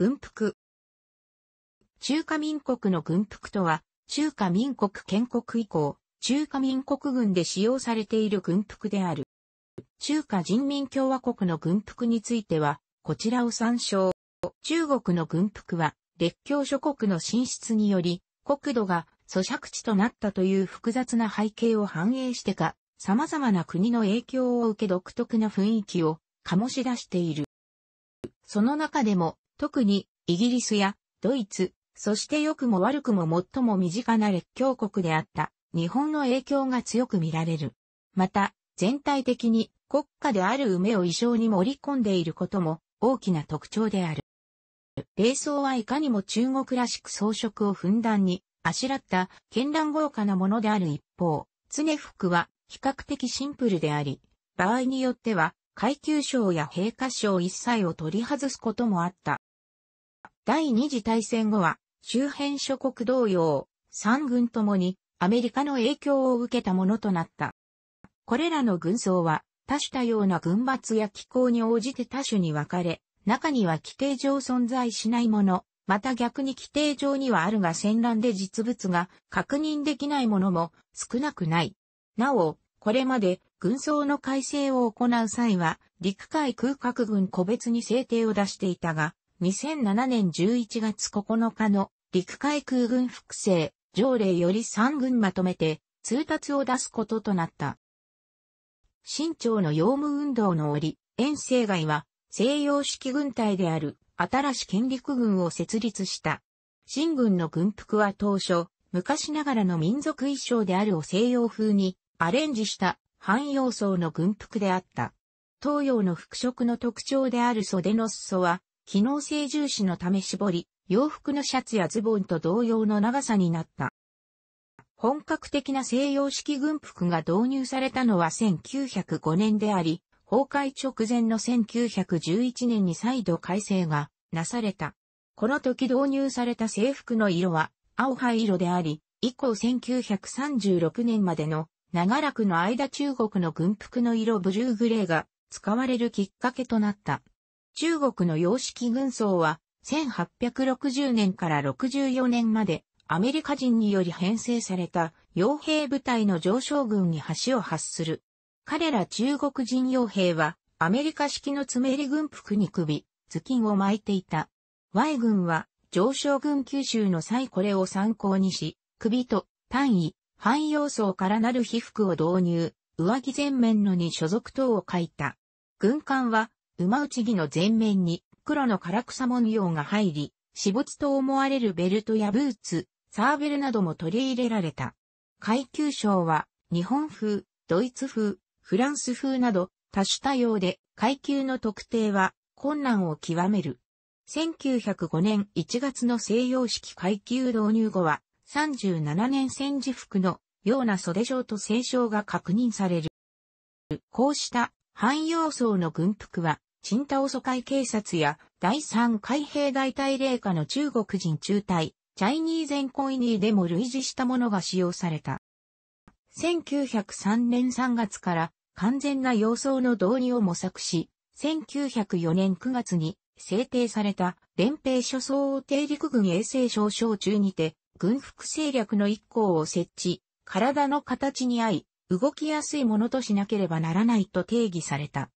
軍服。中華民国の軍服とは、中華民国建国以降、中華民国軍で使用されている軍服である。中華人民共和国の軍服については、こちらを参照。中国の軍服は、列強諸国の進出により、国土が租借地となったという複雑な背景を反映してか、様々な国の影響を受け独特な雰囲気を醸し出している。その中でも特にイギリスやドイツ、そして良くも悪くも最も身近な列強国であった日本の影響が強く見られる。また、全体的に国家である梅を異常に盛り込んでいることも大きな特徴である。霊装はいかにも中国らしく装飾をふんだんにあしらった絢爛豪華なものである一方、常服は比較的シンプルであり、場合によっては階級章や陛下章一切を取り外すこともあった。第二次大戦後は、周辺諸国同様、三軍ともにアメリカの影響を受けたものとなった。これらの軍装は、多種多様な軍閥や気候に応じて多種に分かれ、中には規定上存在しないもの、また逆に規定上にはあるが戦乱で実物が確認できないものも少なくない。なお、これまで軍装の改正を行う際は、陸海空各軍個別に制定を出していたが、2007年11月9日の陸海空軍複製条例より3軍まとめて通達を出すこととなった。清朝の洋務運動の折、遠征外は西洋式軍隊である新し県陸軍を設立した。新軍の軍服は当初、昔ながらの民族衣装であるを西洋風にアレンジした汎用層の軍服であった。東洋の服飾の特徴である袖の裾は機能性重視のため絞り、洋服のシャツやズボンと同様の長さになった。本格的な西洋式軍服が導入されたのは1905年であり、崩壊直前の1911年に再度改正がなされた。この時導入された制服の色は青灰色であり、以降1936年までの長らくの間中国の軍服の色ブルーグレーが使われるきっかけとなった。中国の洋式軍装は、1860年から64年まで、アメリカ人により編成された、傭兵部隊の上昇軍に橋を発する。彼ら中国人傭兵は、アメリカ式の詰め入り軍服に首、頭巾を巻いていた。Y 軍は、上昇軍九州の際これを参考にし、首と単位、汎用層からなる被服を導入、上着全面のに所属等を書いた。軍艦は、馬内着の前面に黒の唐草文様が入り、私物と思われるベルトやブーツ、サーベルなども取り入れられた。階級章は日本風、ドイツ風、フランス風など多種多様で階級の特定は困難を極める。1905年1月の西洋式階級導入後は37年戦時服のような袖状と清章が確認される。こうした汎用層の軍服はチンタオソ会警察や第三海兵大隊霊下の中国人中隊、チャイニーゼンコイニーでも類似したものが使用された。1903年3月から完全な様相の導入を模索し、1904年9月に制定された連兵諸を帝陸軍衛生省省中にて、軍服政略の一行を設置、体の形に合い、動きやすいものとしなければならないと定義された。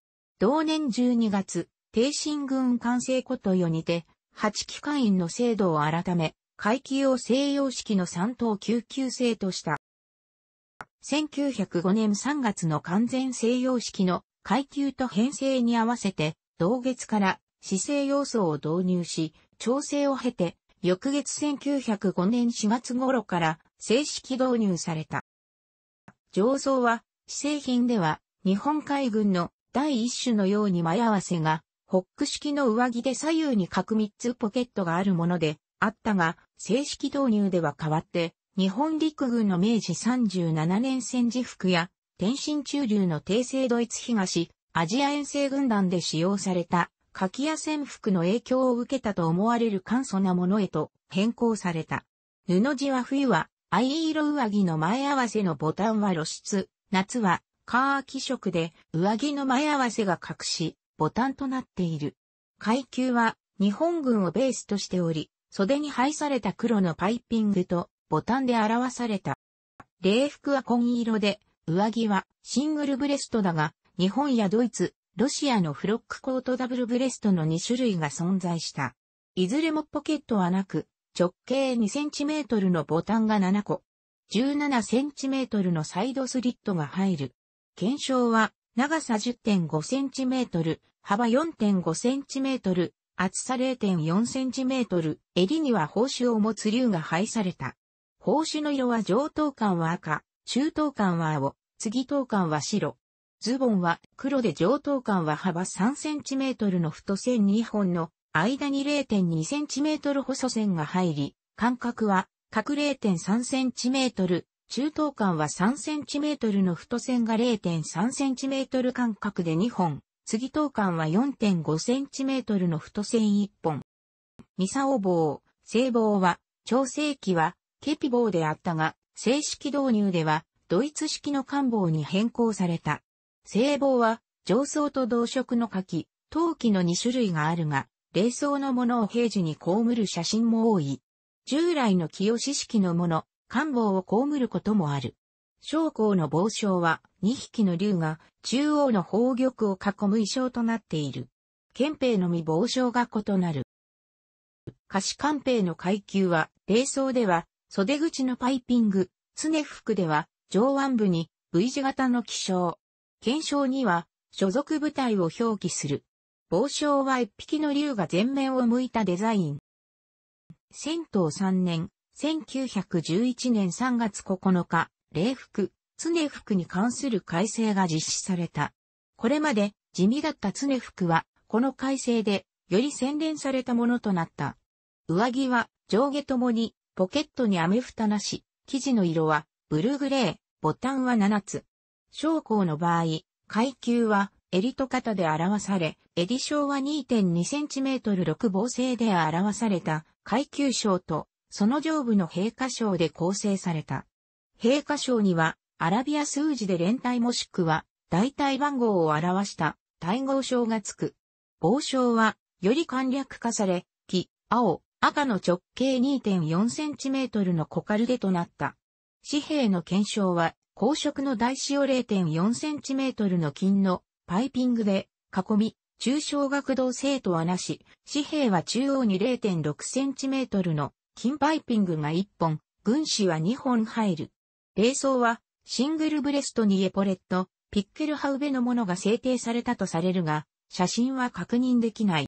同年12月、帝神軍完成ことよにて、8機関員の制度を改め、階級を西洋式の3等救急制とした。1905年3月の完全西洋式の階級と編成に合わせて、同月から姿勢要素を導入し、調整を経て、翌月1905年4月頃から正式導入された。上層は、姿勢品では、日本海軍の第一種のように前合わせが、ホック式の上着で左右に各3つポケットがあるもので、あったが、正式導入では変わって、日本陸軍の明治37年戦時服や、天津中流の帝政ドイツ東、アジア遠征軍団で使用された、柿屋戦服の影響を受けたと思われる簡素なものへと変更された。布地は冬は藍色上着の前合わせのボタンは露出、夏はカーキ色で上着の前合わせが隠し、ボタンとなっている。階級は日本軍をベースとしており、袖に配された黒のパイピングとボタンで表された。礼服は紺色で、上着はシングルブレストだが、日本やドイツ、ロシアのフロックコートダブルブレストの2種類が存在した。いずれもポケットはなく、直径 2cm のボタンが7個、17cm のサイドスリットが入る。検証は、長さ10.5センチメートル、幅4.5センチメートル、厚さ0.4センチメートル、襟には報酬を持つ竜が配された。報酬の色は上等感は赤、中等感は青、次等感は白。ズボンは黒で上等感は幅3センチメートルの太線2本の間に0.2センチメートル細線が入り、間隔は各0.3センチメートル、中等間は3センチメートルの太線が0.3センチメートル間隔で2本、次等間は4.5センチメートルの太線1本。ミサオ棒、正棒は、調整器は、ケピ棒であったが、正式導入では、ドイツ式の官棒に変更された。正棒は、上層と同色の柿、陶器の2種類があるが、冷装のものを平時に被る写真も多い。従来の清式のもの、官房を被ることもある。将校の帽章は2匹の竜が中央の宝玉を囲む衣装となっている。憲兵のみ帽章が異なる。菓子官兵の階級は、霊装では袖口のパイピング、常服では上腕部に V 字型の気象。検証には所属部隊を表記する。帽章は一匹の竜が前面を向いたデザイン。戦闘3年、1911年3月9日、礼服、常服に関する改正が実施された。これまで地味だった常服は、この改正で、より洗練されたものとなった。上着は上下ともに、ポケットに雨蓋なし、生地の色はブルーグレー、ボタンは7つ。将校の場合、階級は襟と肩で表され、襟章は 2.2cm6 防製で表された階級章とその上部の陛下賞で構成された。陛下賞には、アラビア数字で連帯もしくは、代替番号を表した、対号章がつく。王章は、より簡略化され、黄、青、赤の直径2.4センチメートルのコカルデとなった。紙幣の検証は、公職の台紙を0.4センチメートルの金のパイピングで囲み、中小学堂生徒はなし、紙幣は中央に0.6 c m の金パイピングが1本、軍師は2本入る。霊装は、シングルブレストにエポレット、ピッケルハウベのものが制定されたとされるが、写真は確認できない。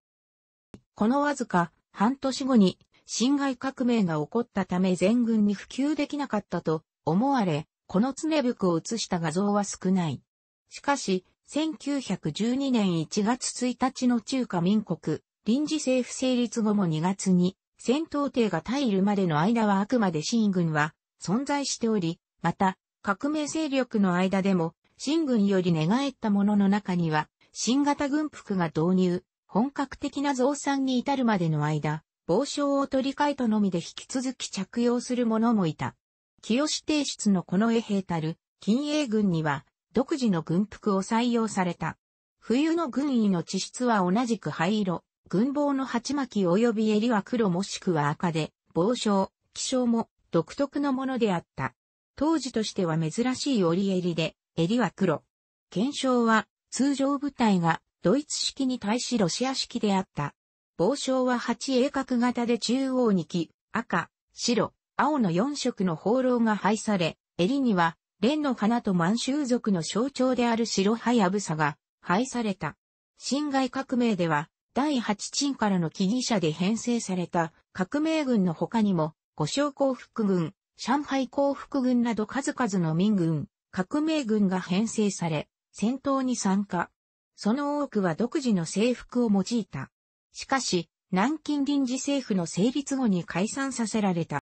このわずか半年後に侵害革命が起こったため全軍に普及できなかったと思われ、この常服を写した画像は少ない。しかし、1912年1月1日の中華民国臨時政府成立後も2月に戦闘艇がえるまでの間はあくまで新軍は存在しており、また、革命勢力の間でも、新軍より寝返ったものの中には、新型軍服が導入、本格的な増産に至るまでの間、防子を取り替えたのみで引き続き着用する者もいた。清志提出のこの衛兵たる、金英軍には、独自の軍服を採用された。冬の軍医の地質は同じく灰色、軍帽の鉢巻き及び襟は黒もしくは赤で、帽章、気象も独特のものであった。当時としては珍しい折襟で、襟は黒。検証は通常部隊がドイツ式に対しロシア式であった。帽章は八鋭角型で中央に木、赤、白、青の四色の放浪が配され、襟には、蓮の花と満州族の象徴である白ハヤブサが配された。辛亥革命では、第8鎮からの起事者で編成された革命軍の他にも、五将幸福軍、上海幸福軍など数々の民軍、革命軍が編成され、戦闘に参加。その多くは独自の制服を用いた。しかし、南京臨時政府の成立後に解散させられた。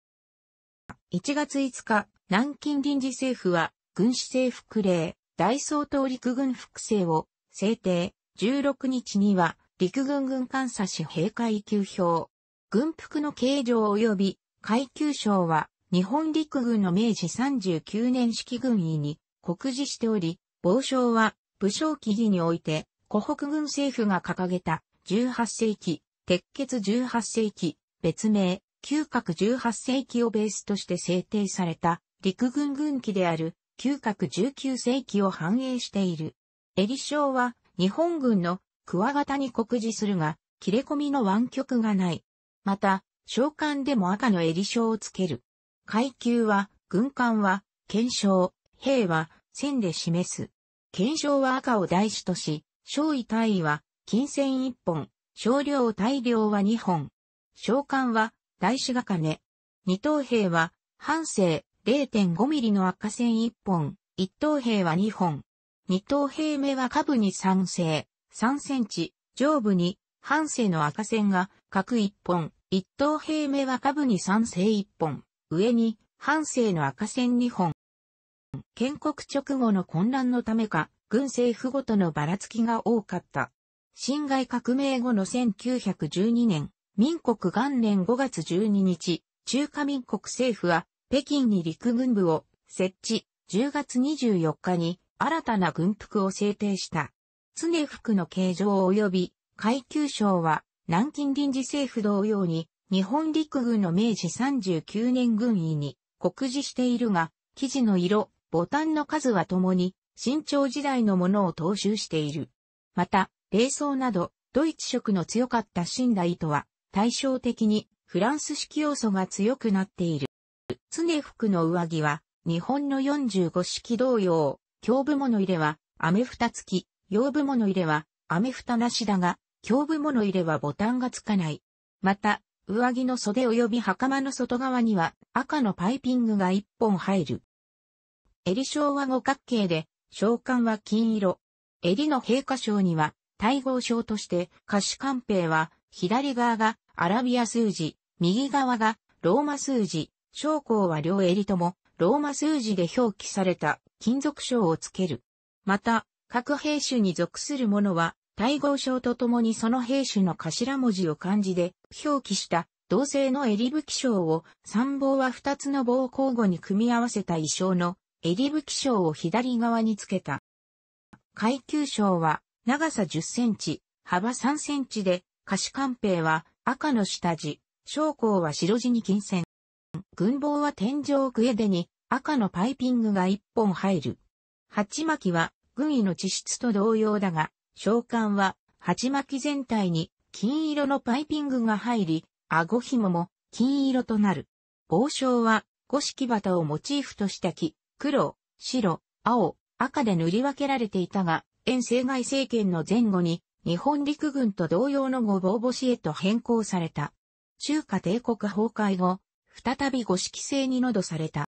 1月5日、南京臨時政府は、軍資制服令、大総統陸軍複製を制定。16日には、陸軍軍艦差し兵階級表。軍服の形状及び階級賞は日本陸軍の明治39年式軍医に告示しており、傍賞は武将記事において湖北軍政府が掲げた18世紀、鉄血18世紀、別名、嗅覚18世紀をベースとして制定された陸軍軍旗である嗅覚19世紀を反映している。襟章は日本軍のクワガタに告示するが、切れ込みの湾曲がない。また、召喚でも赤の襟章をつける。階級は、軍艦は、検証、兵は、線で示す。検証は赤を大使とし、少尉大尉は、金線一本、少量大量は二本。召喚は、大使が金。二等兵は、半生0.5ミリの赤線一本、一等兵は二本。二等兵目は下部に賛成。3センチ、上部に半生の赤線が角1本、1等平目は下部に3世1本、上に半生の赤線2本。建国直後の混乱のためか、軍政府ごとのばらつきが多かった。辛亥革命後の1912年、民国元年5月12日、中華民国政府は北京に陸軍部を設置、10月24日に新たな軍服を制定した。常服の形状及び階級賞は南京臨時政府同様に日本陸軍の明治39年軍医に告示しているが、生地の色、ボタンの数は共に新朝時代のものを踏襲している。また、冷装などドイツ色の強かった寝台とは対照的にフランス式要素が強くなっている。常服の上着は日本の45式同様、胸部物入れは雨蓋付き、用部物入れは、雨蓋なしだが、胸部物入れはボタンがつかない。また、上着の袖及び袴の外側には赤のパイピングが一本入る。襟章は五角形で、章間は金色。襟の陛下章には、対合章として、歌子官兵は、左側がアラビア数字、右側がローマ数字、将校は両襟とも、ローマ数字で表記された金属章をつける。また、各兵種に属する者は、対号章とともにその兵種の頭文字を漢字で表記した同性の襟武器章を参謀は二つの棒を交互に組み合わせた衣装の襟武器章を左側につけた。階級章は長さ10センチ、幅3センチで、貸し官兵は赤の下地、将校は白地に金線。軍棒は天井奥えでに赤のパイピングが一本入る。鉢巻きは軍医の地質と同様だが、召喚は、鉢巻き全体に金色のパイピングが入り、顎紐も金色となる。王将は、五色旗をモチーフとした木、黒、白、青、赤で塗り分けられていたが、遠征外政権の前後に、日本陸軍と同様の五ぼ星へと変更された。中華帝国崩壊後、再び五色星に喉された。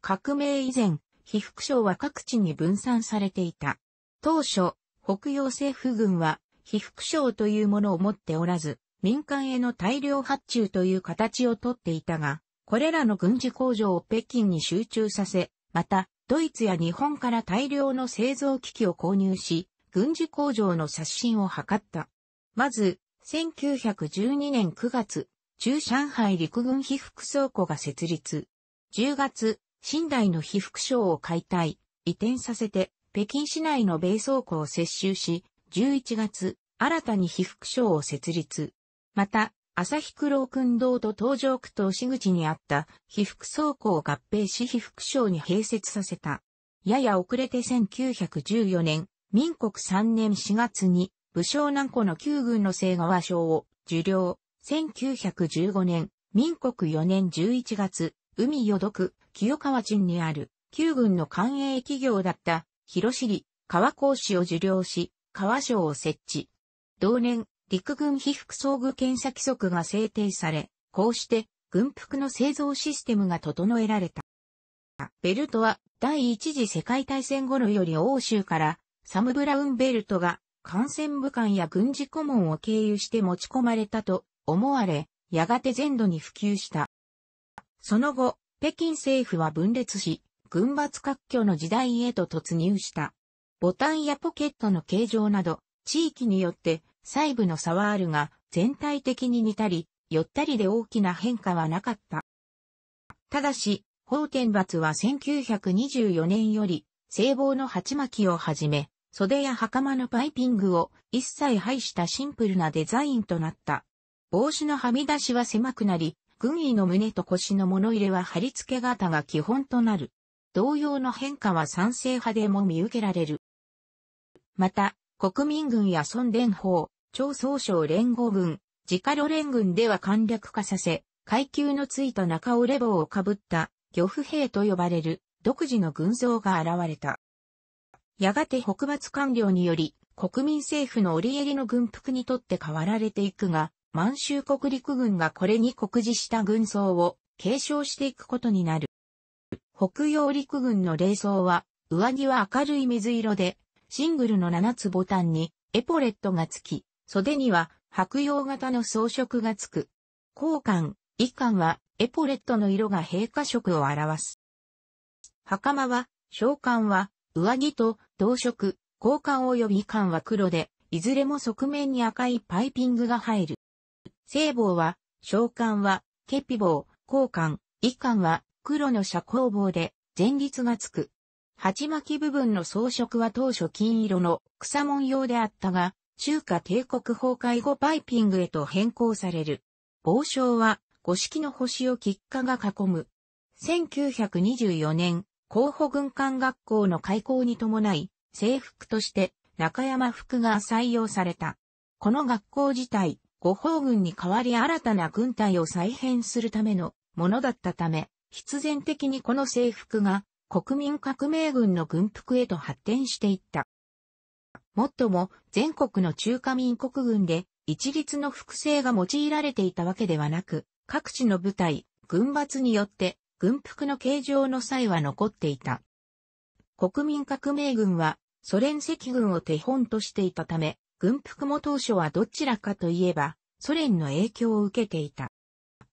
革命以前、被服省は各地に分散されていた。当初、北洋政府軍は、被服省というものを持っておらず、民間への大量発注という形をとっていたが、これらの軍事工場を北京に集中させ、また、ドイツや日本から大量の製造機器を購入し、軍事工場の刷新を図った。まず、1912年9月、中上海陸軍被服倉庫が設立。10月、新代の被服省を解体、移転させて、北京市内の米倉庫を接収し、11月、新たに被服省を設立。また、朝日黒君堂と東上区と市口にあった被服倉庫を合併し被服省に併設させた。やや遅れて1914年、民国3年4月に武将南湖の旧軍の西川省を受領。1915年、民国4年11月、海よどく、清川鎮にある、旧軍の官営企業だった、広尻、川講師を受領し、川省を設置。同年、陸軍被服装具検査規則が制定され、こうして、軍服の製造システムが整えられた。ベルトは、第一次世界大戦頃より欧州から、サム・ブラウンベルトが、感染武官や軍事顧問を経由して持ち込まれたと思われ、やがて全土に普及した。その後、北京政府は分裂し、軍閥割拠の時代へと突入した。ボタンやポケットの形状など、地域によって細部の差はあるが、全体的に似たり、寄ったりで大きな変化はなかった。ただし、法天罰は1924年より、聖望の鉢巻きをはじめ、袖や袴のパイピングを一切排したシンプルなデザインとなった。帽子のはみ出しは狭くなり、軍医の胸と腰の物入れは貼り付け型が基本となる。同様の変化は賛成派でも見受けられる。また、国民軍や孫伝法、超総省連合軍、自家路連軍では簡略化させ、階級のついた中折れ棒をかぶった、漁夫兵と呼ばれる、独自の軍像が現れた。やがて北伐官僚により、国民政府の折り襟の軍服にとって変わられていくが、満州国陸軍がこれに酷似した軍装を継承していくことになる。北洋陸軍の礼装は、上着は明るい水色で、シングルの7つボタンにエポレットがつき、袖には白洋型の装飾がつく。交換、衣冠はエポレットの色が平下色を表す。袴は、召喚は、上着と同色、交換及び衣冠は黒で、いずれも側面に赤いパイピングが入る。聖棒は、召喚は、ケピ棒、交換、一貫は、黒の遮光棒で、前立がつく。鉢巻き部分の装飾は当初金色の草紋用であったが、中華帝国崩壊後パイピングへと変更される。傍章は、五色の星を喫花が囲む。1924年、候補軍艦学校の開校に伴い、制服として中山服が採用された。この学校自体、五宝軍に代わり新たな軍隊を再編するためのものだったため、必然的にこの制服が国民革命軍の軍服へと発展していった。もっとも全国の中華民国軍で一律の複製が用いられていたわけではなく、各地の部隊、軍閥によって軍服の形状の際は残っていた。国民革命軍はソ連赤軍を手本としていたため、軍服も当初はどちらかといえば、ソ連の影響を受けていた。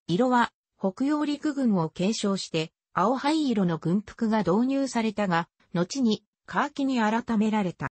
色は、北洋陸軍を継承して、青灰色の軍服が導入されたが、後に、カーキに改められた。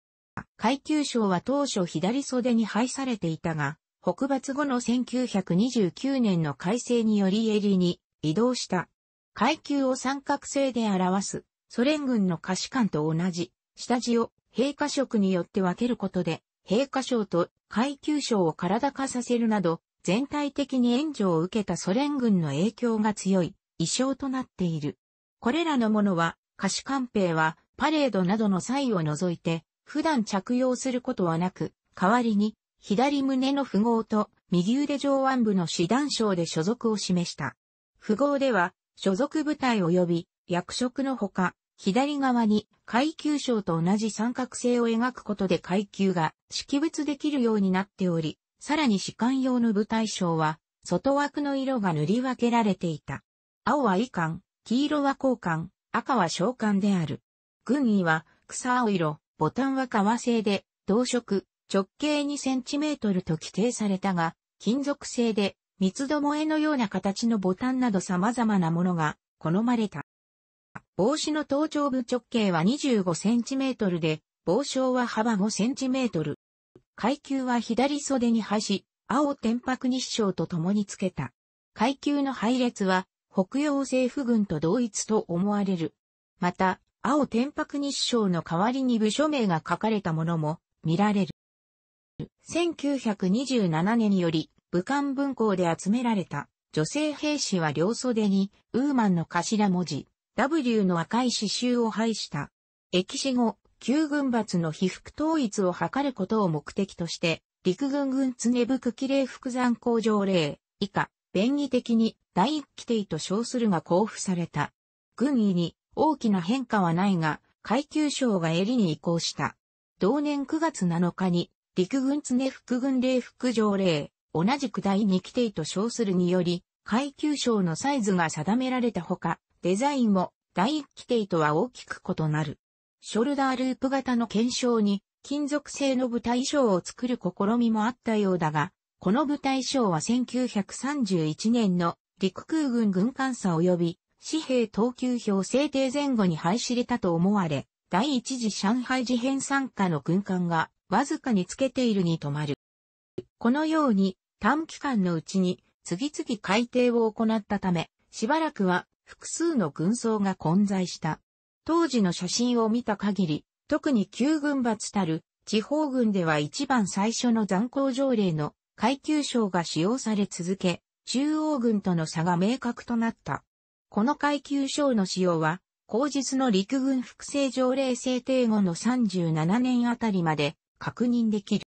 階級賞は当初左袖に配されていたが、北伐後の1929年の改正により襟に移動した。階級を三角形で表す、ソ連軍の可視官と同じ、下地を陛下色によって分けることで、陛下賞と階級賞を体化させるなど、全体的に援助を受けたソ連軍の影響が強い衣装となっている。これらのものは、歌手。官兵はパレードなどの際を除いて、普段着用することはなく、代わりに、左胸の符号と右腕上腕部の師団章で所属を示した。符号では、所属部隊及び役職のほか、左側に階級章と同じ三角形を描くことで階級が識別できるようになっており、さらに士官用の部隊章は、外枠の色が塗り分けられていた。青は遺冠、黄色は交換、赤は召喚である。軍医は草青色、ボタンは革製で、同色、直径2センチメートルと規定されたが、金属製で、三つどもえのような形のボタンなど様々なものが好まれた。帽子の頭頂部直径は 25cm で、帽章は幅 5cm。階級は左袖に端、青天白日章と共につけた。階級の配列は、北洋政府軍と同一と思われる。また、青天白日章の代わりに部署名が書かれたものも見られる。1927年により、武漢文庫で集められた女性兵士は両袖に、ウーマンの頭文字、W の赤い刺繍を配した。歴史後、旧軍閥の被服統一を図ることを目的として、陸軍軍常伏記令副残工条例、以下、便宜的に第一規定と称するが交付された。軍医に大きな変化はないが、階級賞が襟に移行した。同年9月7日に、陸軍常副軍令副条例、同じく第2規定と称するにより、階級賞のサイズが定められたほか、デザインも第一規定とは大きく異なる。ショルダーループ型の検証に金属製の舞台衣装を作る試みもあったようだが、この舞台衣装は1931年の陸空軍軍艦差及び紙幣等級表制定前後に廃止れたと思われ、第一次上海事変参加の軍艦がわずかにつけているに止まる。このように短期間のうちに次々改定を行ったため、しばらくは複数の軍装が混在した。当時の写真を見た限り、特に旧軍閥たる地方軍では一番最初の残光条例の階級章が使用され続け、中央軍との差が明確となった。この階級章の使用は、後日の陸軍複製条例制定後の37年あたりまで確認できる。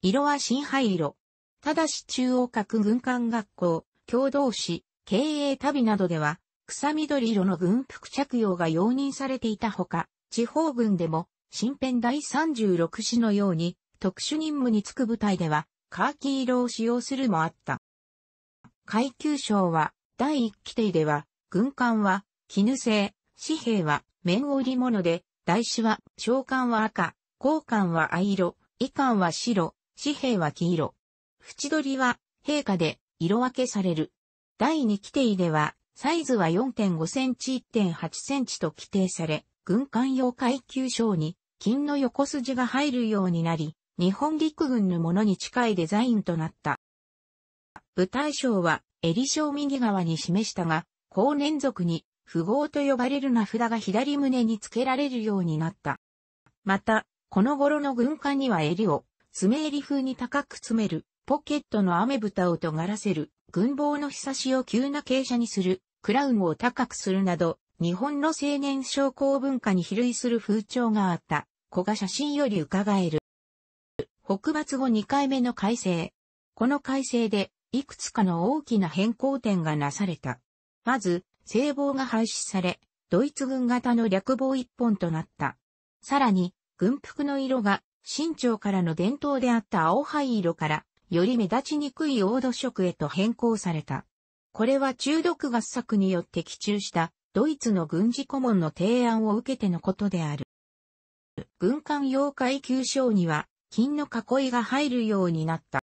色は新灰色。ただし中央各軍艦学校、共同市、経営旅などでは、草緑色の軍服着用が容認されていたほか、地方軍でも、新編第36師のように、特殊任務に就く部隊では、カーキ色を使用するもあった。階級賞は、第1規定では、軍艦は、絹製、紙幣は、綿織物で、台紙は、召喚は赤、交換は藍色、衣冠は白、紙幣は黄色。縁取りは、陛下で、色分けされる。第2規定では、サイズは4.5センチ1.8センチと規定され、軍艦用階級章に金の横筋が入るようになり、日本陸軍のものに近いデザインとなった。部隊章は、襟章右側に示したが、後年族に、符号と呼ばれる名札が左胸に付けられるようになった。また、この頃の軍艦には襟を、爪襟風に高く詰める、ポケットの雨蓋を尖らせる、軍棒のひさしを急な傾斜にする、クラウンを高くするなど、日本の青年商工文化に比類する風潮があった、子が写真より伺える。北伐後2回目の改正。この改正で、いくつかの大きな変更点がなされた。まず、聖望が廃止され、ドイツ軍型の略棒一本となった。さらに、軍服の色が、清朝からの伝統であった青灰色から、より目立ちにくい黄土色へと変更された。これは中毒合作によって期中したドイツの軍事顧問の提案を受けてのことである。軍艦妖怪急章には金の囲いが入るようになった。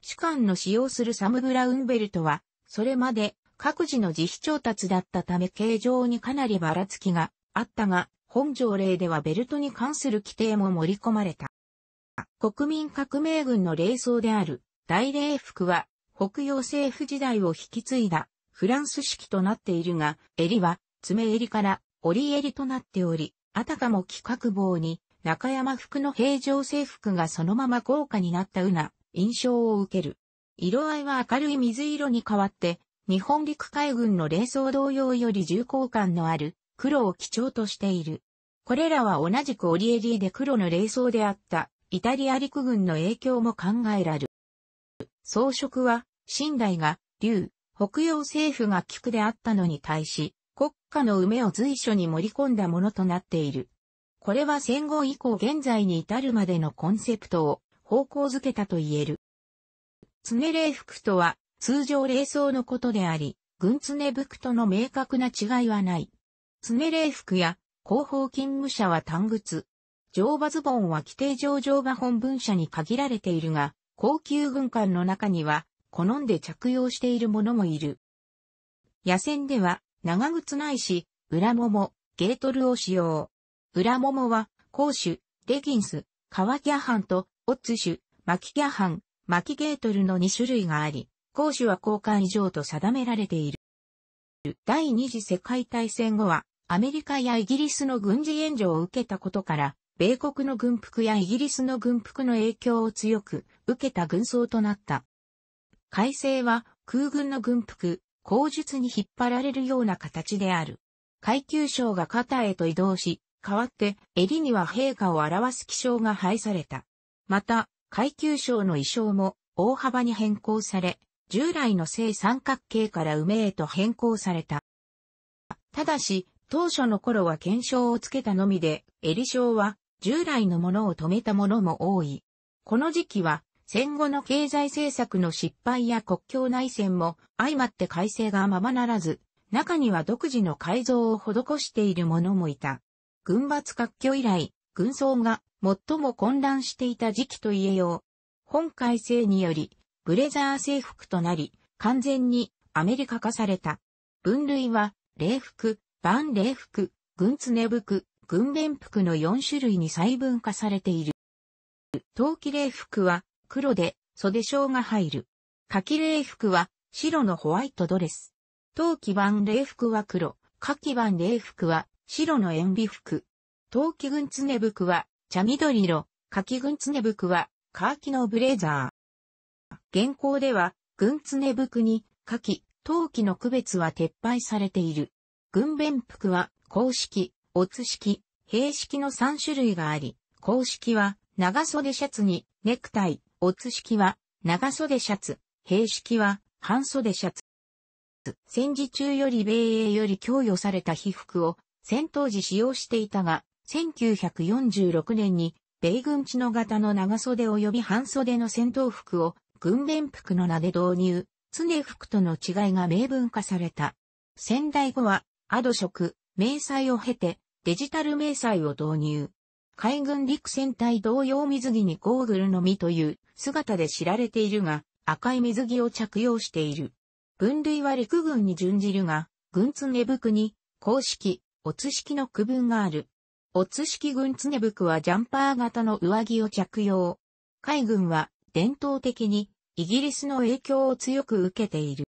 主艦の使用するサム・ブラウンベルトは、それまで各自の自費調達だったため形状にかなりばらつきがあったが、本条例ではベルトに関する規定も盛り込まれた。国民革命軍の霊装である大礼服は北洋政府時代を引き継いだフランス式となっているが、襟は爪襟から折り襟となっており、あたかも規格棒に中山服の平常制服がそのまま豪華になったうな印象を受ける。色合いは明るい水色に変わって、日本陸海軍の霊装同様より重厚感のある黒を基調としている。これらは同じく折襟で黒の霊装であったイタリア陸軍の影響も考えられる。装飾は、寝台が、竜、北洋政府が菊であったのに対し、国家の梅を随所に盛り込んだものとなっている。これは戦後以降現在に至るまでのコンセプトを方向づけたと言える。常礼服とは通常礼装のことであり、軍常服との明確な違いはない。常礼服や広報勤務者は単靴、乗馬ズボンは規定上乗馬本文社に限られているが、高級軍艦の中には、好んで着用している者もいる。野戦では、長靴ないし、裏もも、ゲートルを使用。裏ももは、甲種、レギンス、ワキャハンと、オッツ種、マキャハン、キゲートルの2種類があり、甲種は交換以上と定められている。第二次世界大戦後は、アメリカやイギリスの軍事援助を受けたことから、米国の軍服やイギリスの軍服の影響を強く受けた軍装となった。改正は空軍の軍服、口述に引っ張られるような形である。階級章が肩へと移動し、代わって襟には陛下を表す気象が配された。また、階級章の衣装も大幅に変更され、従来の正三角形から梅へと変更された。ただし、当初の頃は検証をつけたのみで、襟章は従来のものを止めたものも多い。この時期は、戦後の経済政策の失敗や国境内戦も相まって改正がままならず、中には独自の改造を施しているものもいた。軍閥割拠以来、軍装が最も混乱していた時期と言えよう。本改正により、ブレザー制服となり、完全にアメリカ化された。分類は、礼服、万礼服、軍常服、軍弁服の4種類に細分化されている。冬季礼服は黒で袖章が入る。柿季礼服は白のホワイトドレス。陶器版礼服は黒、柿季版礼服は白の塩ビ服。陶器軍常服は茶緑色、柿軍常服はカーキのブレザー。現行では軍常服に夏季、陶器の区別は撤廃されている。軍弁服は公式、おつ式、平式の3種類があり、公式は長袖シャツにネクタイ、おつ式は長袖シャツ、平式は半袖シャツ。戦時中より米英より供与された被服を戦闘時使用していたが、1946年に米軍地の型の長袖及び半袖の戦闘服を軍連服の名で導入、常服との違いが明文化された。仙台後は、アド職、明細を経て、デジタル迷彩を導入。海軍陸戦隊同様水着にゴーグルのみという姿で知られているが、赤い水着を着用している。分類は陸軍に準じるが、軍津寝服に、公式、おつ式の区分がある。おつ式軍津寝服はジャンパー型の上着を着用。海軍は伝統的にイギリスの影響を強く受けている。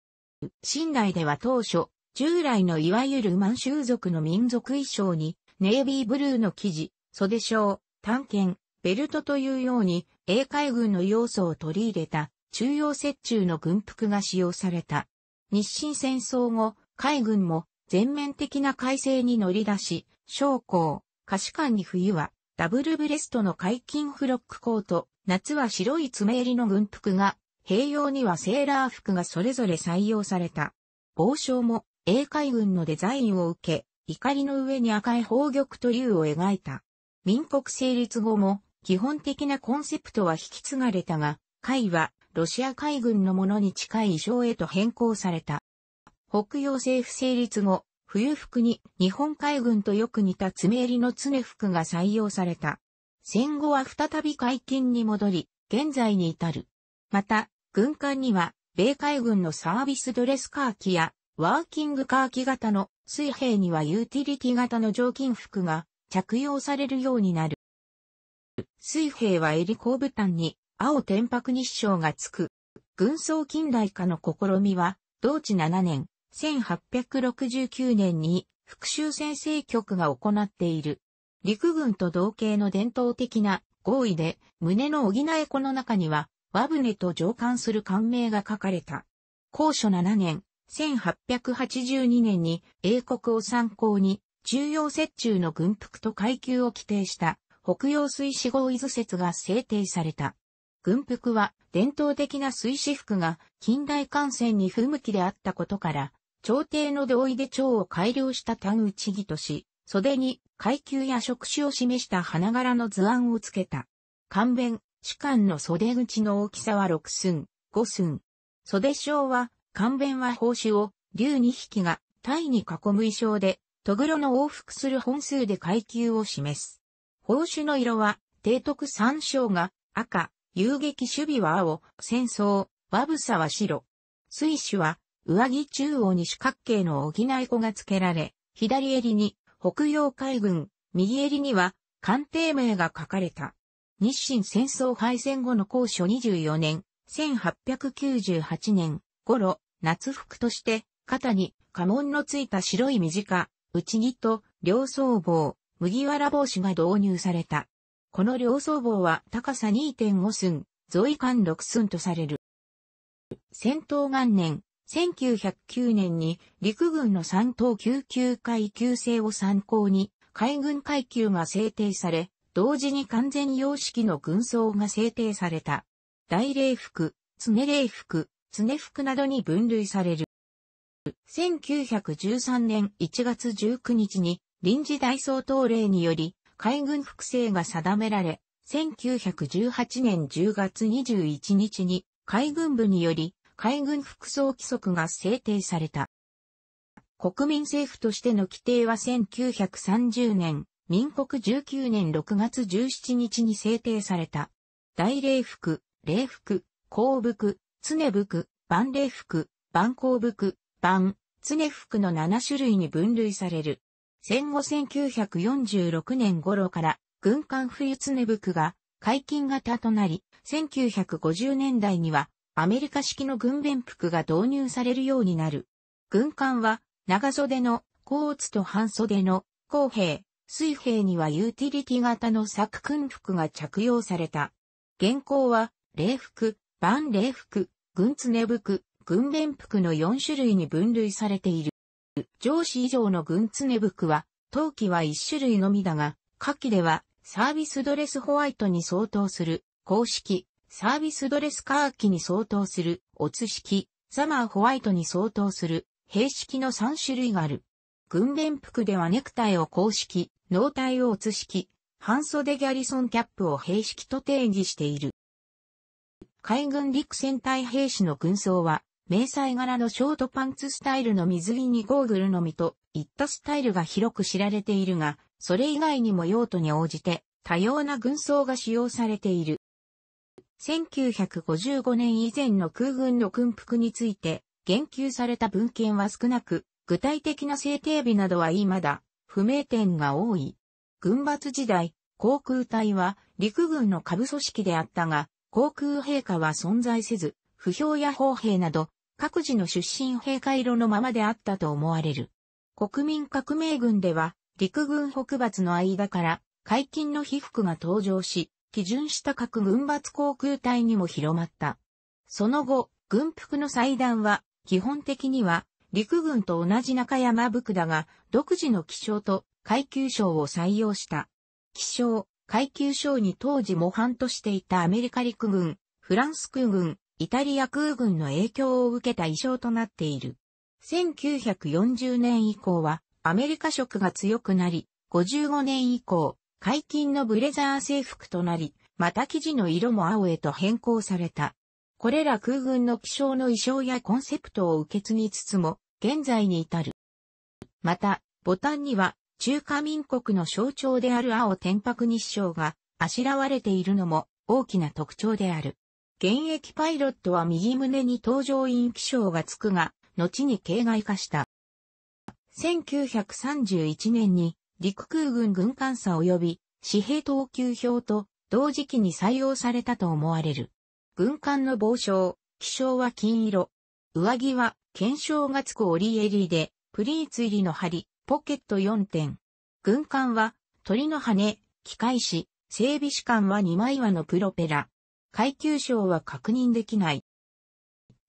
寝台では当初、従来のいわゆる満州族の民族衣装にネイビーブルーの生地、袖章、短剣、ベルトというように、英海軍の要素を取り入れた、中央折衷の軍服が使用された。日清戦争後、海軍も全面的な改正に乗り出し、将校、歌士官に冬は、ダブルブレストの解禁フロックコート、夏は白い爪襟の軍服が、併用にはセーラー服がそれぞれ採用された。王将も、英海軍のデザインを受け、怒りの上に赤い宝玉と竜を描いた。民国成立後も、基本的なコンセプトは引き継がれたが、海は、ロシア海軍のものに近い衣装へと変更された。北洋政府成立後、冬服に日本海軍とよく似た爪襟の常服が採用された。戦後は再び解禁に戻り、現在に至る。また、軍艦には、米海軍のサービスドレスカーキや、ワーキングカーキ型の水平にはユーティリティ型の常勤服が着用されるようになる。水平は襟後部端に青天白日照がつく。軍装近代化の試みは、同治7年、1869年に復讐先制局が行っている。陸軍と同型の伝統的な合意で、胸の補え子の中には、和船と上官する官名が書かれた。高所7年、1882年に英国を参考に、中央折衷の軍服と階級を規定した北洋水死合図説が制定された。軍服は伝統的な水死服が近代艦船に不向きであったことから、朝廷の同意で蝶を改良した単口着とし、袖に階級や職種を示した花柄の図案をつけた。官弁、主官の袖口の大きさは6寸、5寸。袖章は官弁は報酬を、竜二匹が、体に囲む衣装で、トグロの往復する本数で階級を示す。報酬の色は、帝徳三章が赤、遊撃守備は青、戦争、和サは白。水手は、上着中央に四角形の補い子が付けられ、左襟に北洋海軍、右襟には官邸名が書かれた。日清戦争敗戦後の高所24年、1898年頃、夏服として、肩に家紋のついた白い短、内着と両僧帽、麦わら帽子が導入された。この両僧帽は高さ2.5寸、増位間6寸とされる。戦闘元年、1909年に陸軍の三等救急階級制を参考に海軍階級が制定され、同時に完全様式の軍装が制定された。大礼服、常礼服、常服などに分類される。1913年1月19日に臨時大総統令により海軍複製が定められ、1918年10月21日に海軍部により海軍服装規則が制定された。国民政府としての規定は1930年、民国19年6月17日に制定された。大礼服、礼服、公服、常服、万礼服、万幸服、万、常服の7種類に分類される。戦後1946年頃から軍艦冬常服が解禁型となり、1950年代にはアメリカ式の軍便服が導入されるようになる。軍艦は長袖のコーツと半袖の公平、水平にはユーティリティ型の作訓服が着用された。現行は、礼服、万礼服、軍常服、軍連服の4種類に分類されている。上司以上の軍常服は、冬季は1種類のみだが、夏季ではサービスドレスホワイトに相当する、公式、サービスドレスカーキに相当する、オツ式、サマーホワイトに相当する、平式の3種類がある。軍連服ではネクタイを公式、脳体をオツ式、半袖ギャリソンキャップを平式と定義している。海軍陸戦隊兵士の軍装は、迷彩柄のショートパンツスタイルの水着にゴーグルのみといったスタイルが広く知られているが、それ以外にも用途に応じて多様な軍装が使用されている。1955年以前の空軍の軍服について言及された文献は少なく、具体的な制定日などは未だ不明点が多い。軍閥時代、航空隊は陸軍の下部組織であったが、航空陛下は存在せず、不評や砲兵など、各自の出身陛下色のままであったと思われる。国民革命軍では、陸軍北伐の間から、解禁の被服が登場し、基準した各軍閥航空隊にも広まった。その後、軍服の祭壇は、基本的には、陸軍と同じ中山区だが、独自の気象と階級章を採用した。気象、階級章に当時模範としていたアメリカ陸軍、フランス空軍、イタリア空軍の影響を受けた衣装となっている。1940年以降はアメリカ色が強くなり、55年以降、解禁のブレザー制服となり、また生地の色も青へと変更された。これら空軍の気象の衣装やコンセプトを受け継ぎつつも、現在に至る。また、ボタンには中華民国の象徴である青天白日章があしらわれているのも大きな特徴である。現役パイロットは右胸に搭乗員記章がつくが、後に形外化した。1931年に陸空軍軍艦差及び紙幣等級表と同時期に採用されたと思われる。軍艦の帽章、気象は金色。上着は、検証がつく折り襟で、プリーツ入りの針、ポケット4点。軍艦は、鳥の羽、機械士、整備士官は2枚輪のプロペラ。階級賞は確認できない。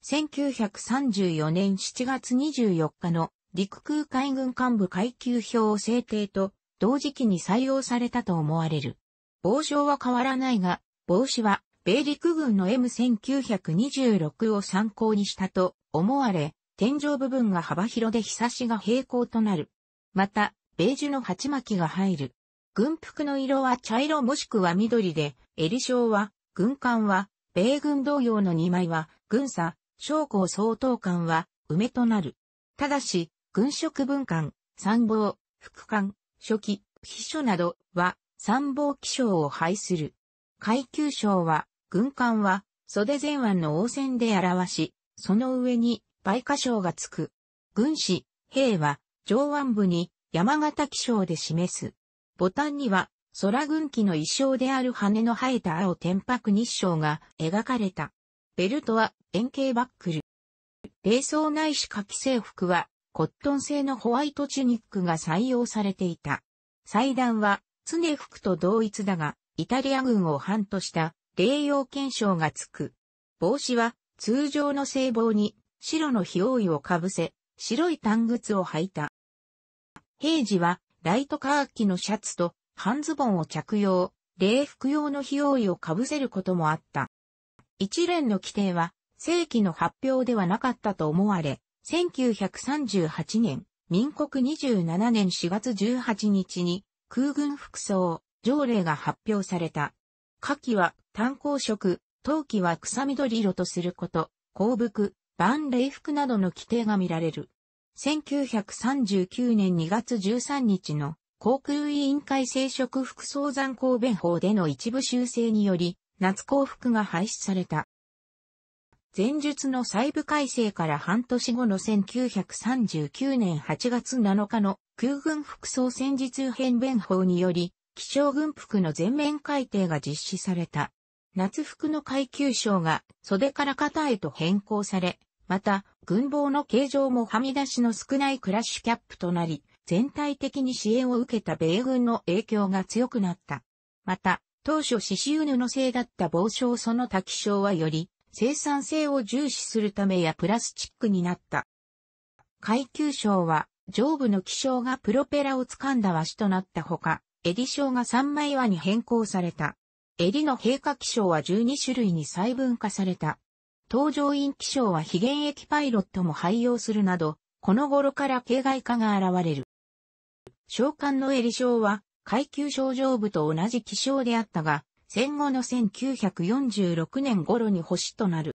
1934年7月24日の陸空海軍幹部階級表制定と同時期に採用されたと思われる。帽章は変わらないが、帽子は米陸軍の M1926 を参考にしたと思われ、天井部分が幅広で日差しが平行となる。また、ベージュの鉢巻きが入る。軍服の色は茶色もしくは緑で、襟章は、軍艦は、米軍同様の2枚は、軍差、将校総統官は、梅となる。ただし、軍職文官、参謀、副官、初期、秘書などは、参謀記章を配する。階級章は、軍艦は、袖前腕の応戦で表し、その上に、梅花章がつく。軍師、兵は、上腕部に山形気象で示す。ボタンには空軍機の衣装である羽の生えた青天白日照が描かれた。ベルトは円形バックル。冷装ないし夏季制服はコットン製のホワイトチュニックが採用されていた。祭壇は常服と同一だが、イタリア軍を反とした霊用検証がつく。帽子は通常の聖帽に白の非王いをかぶせ、白い短靴を履いた。平時はライトカーキのシャツと半ズボンを着用、礼服用の費用を被せることもあった。一連の規定は正規の発表ではなかったと思われ、1938年、民国27年4月18日に空軍服装条例が発表された。夏季は炭鉱色、冬季は草緑色とすること、鉱服、万礼服などの規定が見られる。1939年2月13日の航空委員会生殖副装残公弁法での一部修正により、夏幸福が廃止された。前述の細部改正から半年後の1939年8月7日の空軍副装戦時通編弁法により、気象軍服の全面改定が実施された。夏服の階級章が袖から肩へと変更され、また、軍棒の形状もはみ出しの少ないクラッシュキャップとなり、全体的に支援を受けた米軍の影響が強くなった。また、当初刺繍布製だった帽子その多気症はより、生産性を重視するためやプラスチックになった。階級章は、上部の気象がプロペラを掴んだ和紙となったほか、襟章が三枚輪に変更された。襟の陛下気象は12種類に細分化された。搭乗員気象は非現役パイロットも廃用するなど、この頃から形外化が現れる。召喚の襟章は階級症状部と同じ気象であったが、戦後の1946年頃に星となる。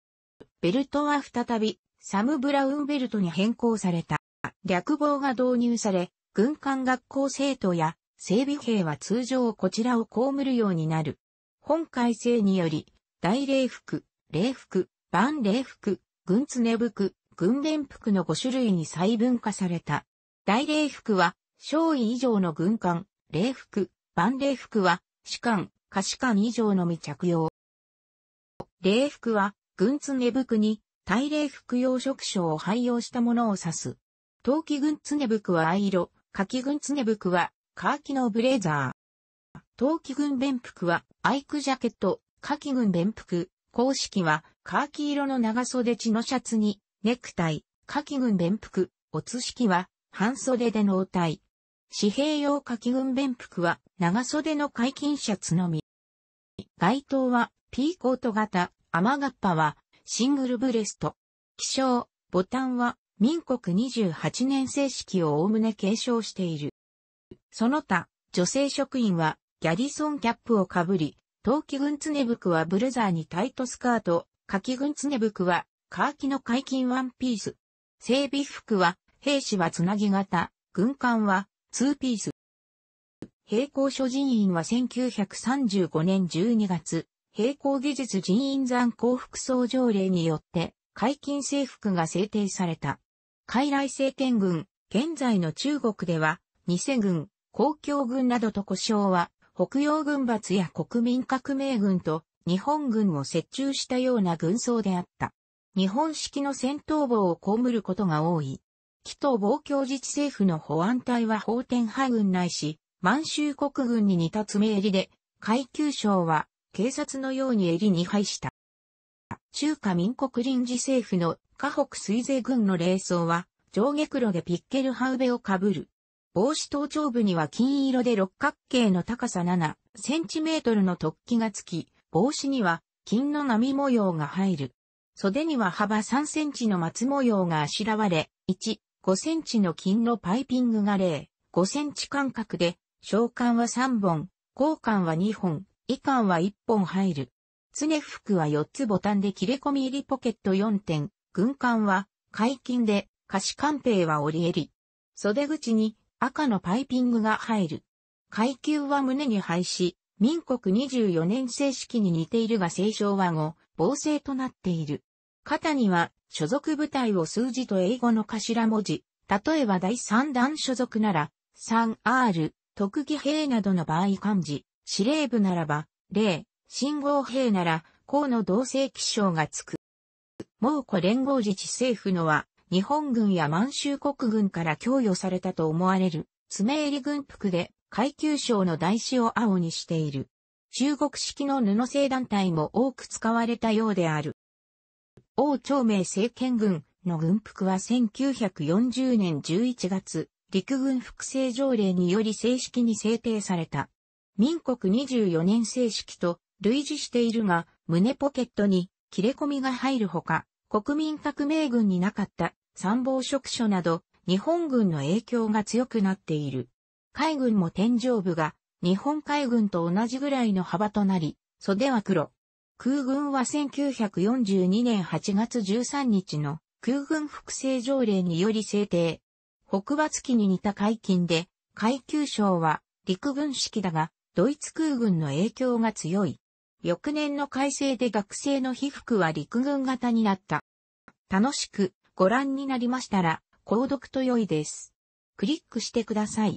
ベルトは再びサム・ブラウンベルトに変更された。略号が導入され、軍艦学校生徒や整備兵は通常こちらを被るようになる。本改正により、大礼服、礼服、万礼服、軍常服、軍連服の5種類に細分化された。大礼服は、少尉以上の軍艦、礼服、万礼服は、士官、下士官以上のみ着用。礼服は、軍常服に、大礼服用職賞を配用したものを指す。冬季軍常服は藍色、夏季軍常服は、カーキのブレーザー。冬季軍弁服は、アイクジャケット、夏季軍弁服、公式は、カーキ色の長袖地のシャツに、ネクタイ、夏季軍弁服、おつ式は、半袖で納体。紙幣用夏季軍弁服は、長袖の解禁シャツのみ。街灯は、ピーコート型、雨がっぱは、シングルブレスト。気象、ボタンは、民国28年正式をおおむね継承している。その他、女性職員は、ギャリソンキャップをかぶり、冬季軍常服はブレザーにタイトスカート、柿軍常服は、カーキの解禁ワンピース。整備服は、兵士はつなぎ型、軍艦は、ツーピース。並行諸人員は1935年12月、並行技術人員残幸服装条例によって、解禁制服が制定された。傀儡政権軍、現在の中国では、偽軍、公共軍などと呼称は、北洋軍閥や国民革命軍と日本軍を接中したような軍装であった。日本式の戦闘棒を被ることが多い。紀東防共自治政府の保安隊は法天派軍内し、満州国軍に似た爪襟で、階級省は警察のように襟に配した。中華民国臨時政府の河北水税軍の霊装は上下黒でピッケルハウベを被る。帽子頭頂部には金色で六角形の高さ7センチメートルの突起がつき、帽子には金の波模様が入る。袖には幅3センチの松模様があしらわれ、1、5センチの金のパイピングが0、5センチ間隔で、小管は3本、交管は2本、以管は1本入る。常服は4つボタンで切れ込み入りポケット4点、軍艦は、解禁で、貸し官兵は折り襟。袖口に赤のパイピングが入る。階級は胸に配し、民国24年正式に似ているが清少は語、防制となっている。肩には所属部隊を数字と英語の頭文字、例えば第3弾所属なら、3R、特技兵などの場合漢字、司令部ならば、0、信号兵なら、項の同性気象がつく。蒙古連合自治政府のは、日本軍や満州国軍から供与されたと思われる、爪り軍服で、階級章の台紙を青にしている。中国式の布製団体も多く使われたようである。王朝明政権軍の軍服は1940年11月、陸軍複製条例により正式に制定された。民国24年正式と類似しているが、胸ポケットに切れ込みが入るほか、国民革命軍になかった参謀職所など、日本軍の影響が強くなっている。海軍も天井部が日本海軍と同じぐらいの幅となり、袖は黒。空軍は1942年8月13日の空軍複製条例により制定。北伐機に似た海禁で、階級賞は陸軍式だが、ドイツ空軍の影響が強い。翌年の改正で学生の被服は陸軍型になった。楽しくご覧になりましたら、購読と良いです。クリックしてください。